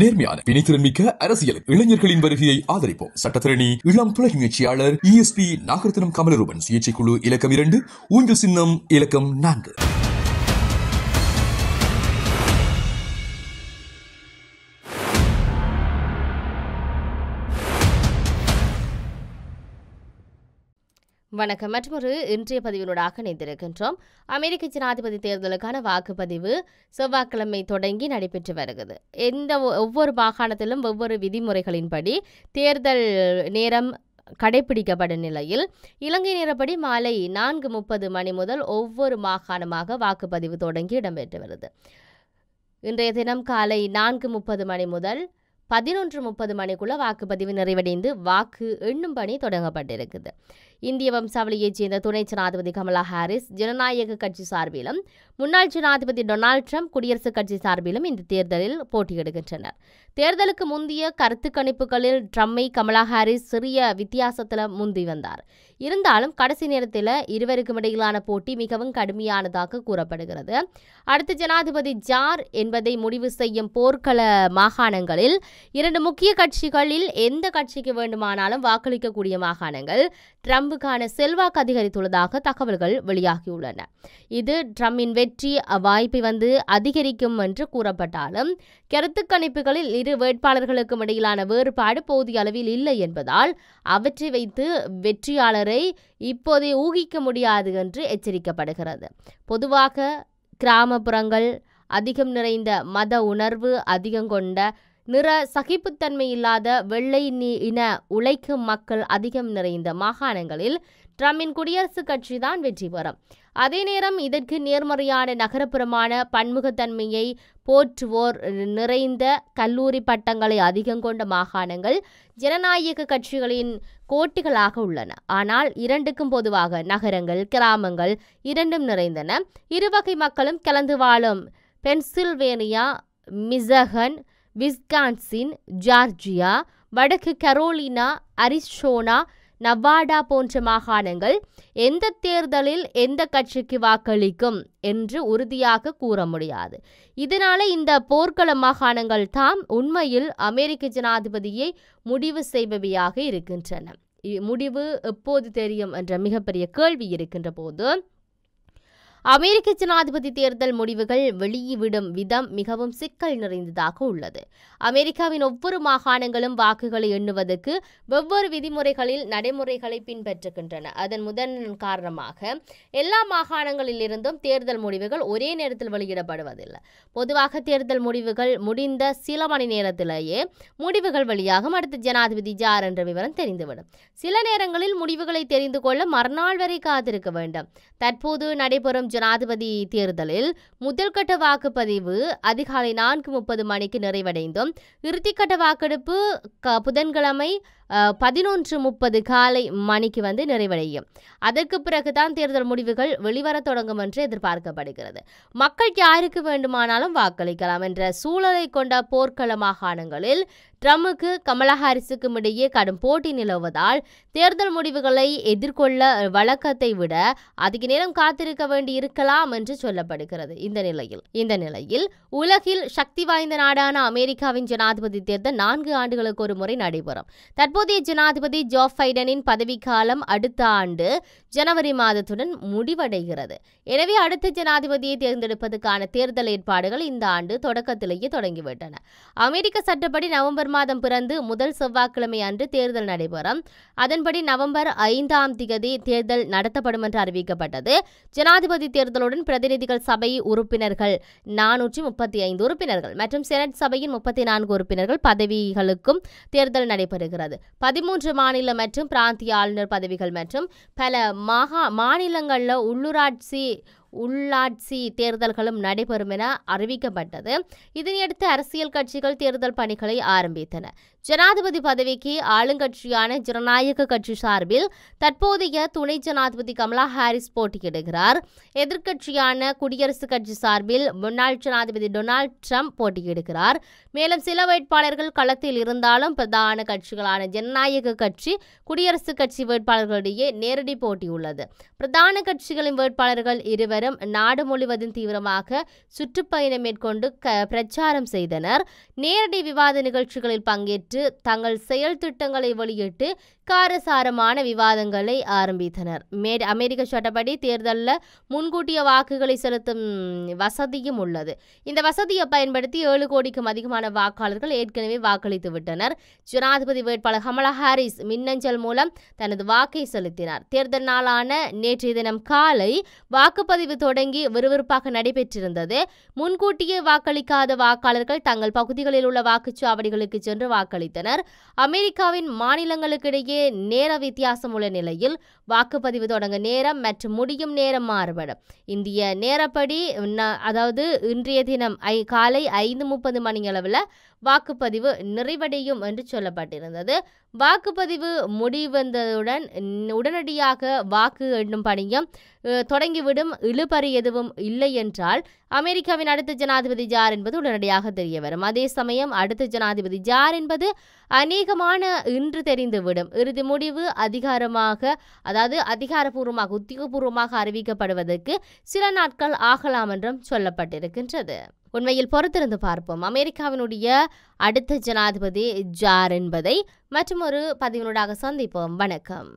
நேர்மையான பிணைத்திறன்மிக்க மிக்க அரசியல் இளைஞர்களின் வருகையை ஆதரிப்போம் சட்டத்திரணி இளம் துளை முயற்சியாளர் இஎஸ்பி e நாகரத்னம் கமலரூபன் சிகிச்சை குழு இலக்கம் இரண்டு ஊஞ்சல் சின்னம் இலக்கம் நான்கு வணக்கம் மற்றொரு இன்றைய பதிவினோடாக இணைந்திருக்கின்றோம் அமெரிக்க ஜனாதிபதி தேர்தலுக்கான வாக்குப்பதிவு செவ்வாய்க்கிழமை தொடங்கி நடைபெற்று வருகிறது எந்த ஒவ்வொரு மாகாணத்திலும் ஒவ்வொரு விதிமுறைகளின்படி தேர்தல் நேரம் கடைபிடிக்கப்படும் நிலையில் இலங்கை நேரப்படி மாலை நான்கு முப்பது மணி முதல் ஒவ்வொரு மாகாணமாக வாக்குப்பதிவு தொடங்கி இடம்பெற்று வருது இன்றைய தினம் காலை நான்கு முப்பது மணி முதல் பதினொன்று முப்பது மணிக்குள்ள வாக்குப்பதிவு நிறைவடைந்து வாக்கு எண்ணும் பணி தொடங்கப்பட்டிருக்குது இந்திய வம்சாவளியைச் சேர்ந்த துணை ஜனாதிபதி கமலா ஹாரிஸ் ஜனநாயக கட்சி சார்பிலும் முன்னாள் ஜனாதிபதி டொனால்டு ட்ரம்ப் குடியரசுக் கட்சி சார்பிலும் இந்த தேர்தலில் போட்டியிடுகின்றனர் தேர்தலுக்கு முந்தைய கருத்து கணிப்புகளில் ட்ரம்மை கமலா ஹாரிஸ் சிறிய வித்தியாசத்தில் முந்தி வந்தார் இருந்தாலும் கடைசி நேரத்தில் இருவருக்கும் இடையிலான போட்டி மிகவும் கடுமையானதாக கூறப்படுகிறது அடுத்த ஜனாதிபதி ஜார் என்பதை முடிவு செய்யும் போர்க்கள மாகாணங்களில் இரண்டு முக்கிய கட்சிகளில் எந்த கட்சிக்கு வேண்டுமானாலும் வாக்களிக்கக்கூடிய மாகாணங்கள் ட்ரம்ப் ட்ரம்புக்கான செல்வாக்கு அதிகரித்துள்ளதாக தகவல்கள் வெளியாகியுள்ளன இது ட்ரம்பின் வெற்றி வாய்ப்பை வந்து அதிகரிக்கும் என்று கூறப்பட்டாலும் கருத்து கணிப்புகளில் இரு வேட்பாளர்களுக்கும் இடையிலான வேறுபாடு போதிய அளவில் இல்லை என்பதால் அவற்றை வைத்து வெற்றியாளரை இப்போதே ஊகிக்க முடியாது என்று எச்சரிக்கப்படுகிறது பொதுவாக கிராமப்புறங்கள் அதிகம் நிறைந்த மத உணர்வு அதிகம் கொண்ட நிற சகிப்புத்தன்மை இல்லாத வெள்ளை நீ இன உழைக்கும் மக்கள் அதிகம் நிறைந்த மாகாணங்களில் ட்ரம்பின் குடியரசுக் கட்சி தான் வெற்றி பெறும் அதே நேரம் இதற்கு நேர்மறையான நகரப்புறமான பன்முகத்தன்மையை போற்றுவோர் நிறைந்த கல்லூரி பட்டங்களை அதிகம் கொண்ட மாகாணங்கள் ஜனநாயக கட்சிகளின் கோட்டிகளாக உள்ளன ஆனால் இரண்டுக்கும் பொதுவாக நகரங்கள் கிராமங்கள் இரண்டும் நிறைந்தன இருவகை மக்களும் கலந்து வாழும் பென்சில்வேனியா மிசகன் விஸ்கான்சின் ஜார்ஜியா வடக்கு கரோலினா அரிசோனா நவாடா போன்ற மாகாணங்கள் எந்த தேர்தலில் எந்த கட்சிக்கு வாக்களிக்கும் என்று உறுதியாக கூற முடியாது இதனால இந்த போர்க்கள மாகாணங்கள் தாம் உண்மையில் அமெரிக்க ஜனாதிபதியை முடிவு செய்பவையாக இருக்கின்றன முடிவு எப்போது தெரியும் என்ற மிகப்பெரிய கேள்வி இருக்கின்ற போது அமெரிக்க ஜனாதிபதி தேர்தல் முடிவுகள் வெளியிடும் விதம் மிகவும் சிக்கல் நிறைந்ததாக உள்ளது அமெரிக்காவின் ஒவ்வொரு மாகாணங்களும் வாக்குகளை எண்ணுவதற்கு வெவ்வேறு விதிமுறைகளில் நடைமுறைகளை பின்பற்றுகின்றன அதன் முதன் காரணமாக எல்லா மாகாணங்களிலிருந்தும் தேர்தல் முடிவுகள் ஒரே நேரத்தில் வெளியிடப்படுவதில்லை பொதுவாக தேர்தல் முடிவுகள் முடிந்த சில மணி நேரத்திலேயே முடிவுகள் வெளியாகும் அடுத்த ஜனாதிபதி ஜார் என்ற விவரம் தெரிந்துவிடும் சில நேரங்களில் முடிவுகளை தெரிந்து கொள்ள மறுநாள் வரை காத்திருக்க வேண்டும் தற்போது நடைபெறும் ஜனாதிபதி தேர்தலில் முதல்கட்ட வாக்குப்பதிவு அதிகாலை நான்கு முப்பது மணிக்கு நிறைவடைந்தும் இறுதிக்கட்ட வாக்கெடுப்பு புதன்கிழமை பதினொன்று முப்பது காலை மணிக்கு வந்து நிறைவடையும் அதற்கு பிறகுதான் தேர்தல் முடிவுகள் வெளிவர தொடங்கும் என்று எதிர்பார்க்கப்படுகிறது மக்கள் யாருக்கு வேண்டுமானாலும் வாக்களிக்கலாம் என்ற சூழலை கொண்ட போர்க்கள மாகாணங்களில் ட்ரம்புக்கு கமலா ஹாரிஸுக்கும் இடையே கடும் போட்டி நிலவுவதால் தேர்தல் முடிவுகளை எதிர்கொள்ள வழக்கத்தை விட அதிக நேரம் காத்திருக்க வேண்டி இருக்கலாம் என்று சொல்லப்படுகிறது இந்த நிலையில் இந்த நிலையில் உலகில் சக்தி வாய்ந்த நாடான அமெரிக்காவின் ஜனாதிபதி தேர்தல் நான்கு ஆண்டுகளுக்கு ஒரு முறை நடைபெறும் தற்போதைய ஜனாதிபதி ஜோ பைடனின் பதவிக்காலம் அடுத்த ஆண்டு ஜனவரி மாதத்துடன் முடிவடைகிறது எனவே அடுத்த ஜனாதிபதியை தேர்ந்தெடுப்பதற்கான தேர்தல் ஏற்பாடுகள் இந்த ஆண்டு தொடக்கத்திலேயே தொடங்கிவிட்டன அமெரிக்க சட்டப்படி நவம்பர் நவம்பர் மாதம் பிறந்து முதல் செவ்வாய்க்கிழமை அன்று தேர்தல் நடைபெறும் அதன்படி நவம்பர் ஐந்தாம் திகதி தேர்தல் நடத்தப்படும் என்று அறிவிக்கப்பட்டது ஜனாதிபதி தேர்தலுடன் பிரதிநிதிகள் சபை உறுப்பினர்கள் நானூற்றி முப்பத்தி ஐந்து உறுப்பினர்கள் மற்றும் செனட் சபையின் முப்பத்தி நான்கு உறுப்பினர்கள் பதவிகளுக்கும் தேர்தல் நடைபெறுகிறது பதிமூன்று மாநில மற்றும் பிராந்திய ஆளுநர் பதவிகள் மற்றும் பல மாகா மாநிலங்களில் உள்ளூராட்சி உள்ளாட்சி தேர்தல்களும் நடைபெறும் என அறிவிக்கப்பட்டது இதனையடுத்து அரசியல் கட்சிகள் தேர்தல் பணிகளை ஆரம்பித்தன ஜனாதிபதி பதவிக்கு ஆளுங்கட்சியான ஜனநாயக கட்சி சார்பில் தற்போதைய துணை ஜனாதிபதி கமலா ஹாரிஸ் போட்டியிடுகிறார் எதிர்க்கட்சியான குடியரசுக் கட்சி சார்பில் முன்னாள் ஜனாதிபதி டொனால்ட் ட்ரம்ப் போட்டியிடுகிறார் மேலும் சில வேட்பாளர்கள் களத்தில் இருந்தாலும் பிரதான கட்சிகளான ஜனநாயக கட்சி குடியரசுக் கட்சி வேட்பாளர்களிடையே நேரடி போட்டி உள்ளது பிரதான கட்சிகளின் வேட்பாளர்கள் இருவரும் அனைவரும் நாடு முழுவதும் தீவிரமாக சுற்றுப்பயணம் மேற்கொண்டு பிரச்சாரம் செய்தனர் நேரடி விவாத நிகழ்ச்சிகளில் பங்கேற்று தங்கள் செயல் திட்டங்களை வெளியிட்டு காரசாரமான விவாதங்களை ஆரம்பித்தனர் மே அமெரிக்க சட்டப்படி தேர்தலில் முன்கூட்டிய வாக்குகளை செலுத்தும் வசதியும் உள்ளது இந்த வசதியை பயன்படுத்தி ஏழு கோடிக்கும் அதிகமான வாக்காளர்கள் ஏற்கனவே வாக்களித்து விட்டனர் ஜனாதிபதி வேட்பாளர் கமலா ஹாரிஸ் மின்னஞ்சல் மூலம் தனது வாக்கை செலுத்தினார் தேர்தல் நாளான நேற்றைய தினம் காலை வாக்குப்பதிவு தொடங்கி விறுவிறுப்பாக நடைபெற்றிருந்தது முன்கூட்டியே வாக்களிக்காத வாக்காளர்கள் தங்கள் பகுதிகளில் உள்ள வாக்குச்சாவடிகளுக்கு சென்று வாக்களித்தனர் அமெரிக்காவின் மாநிலங்களுக்கிடையே இடையே நேர வித்தியாசம் உள்ள நிலையில் வாக்குப்பதிவு தொடங்க நேரம் மற்றும் முடியும் நேரம் மாறுபடும் இந்திய நேரப்படி அதாவது இன்றைய தினம் ஐ காலை ஐந்து முப்பது மணி அளவில் வாக்குப்பதிவு நிறைவடையும் என்று சொல்லப்பட்டிருந்தது வாக்குப்பதிவு முடிவந்ததுடன் உடனடியாக வாக்கு எண்ணும் பணியும் தொடங்கிவிடும் இழுபறி எதுவும் இல்லை என்றால் அமெரிக்காவின் அடுத்த ஜனாதிபதி ஜார் என்பது உடனடியாக தெரிய வரும் அதே சமயம் அடுத்த ஜனாதிபதி ஜார் என்பது அநேகமான இன்று தெரிந்துவிடும் இறுதி முடிவு அதிகாரமாக அதாவது அதிகாரப்பூர்வமாக உத்தியோகபூர்வமாக அறிவிக்கப்படுவதற்கு சில நாட்கள் ஆகலாம் என்றும் சொல்லப்பட்டிருக்கின்றது உண்மையில் பொறுத்திருந்து பார்ப்போம் அமெரிக்காவினுடைய அடுத்த ஜனாதிபதி ஜார் என்பதை ஒரு பதிவினூடாக சந்திப்போம் வணக்கம்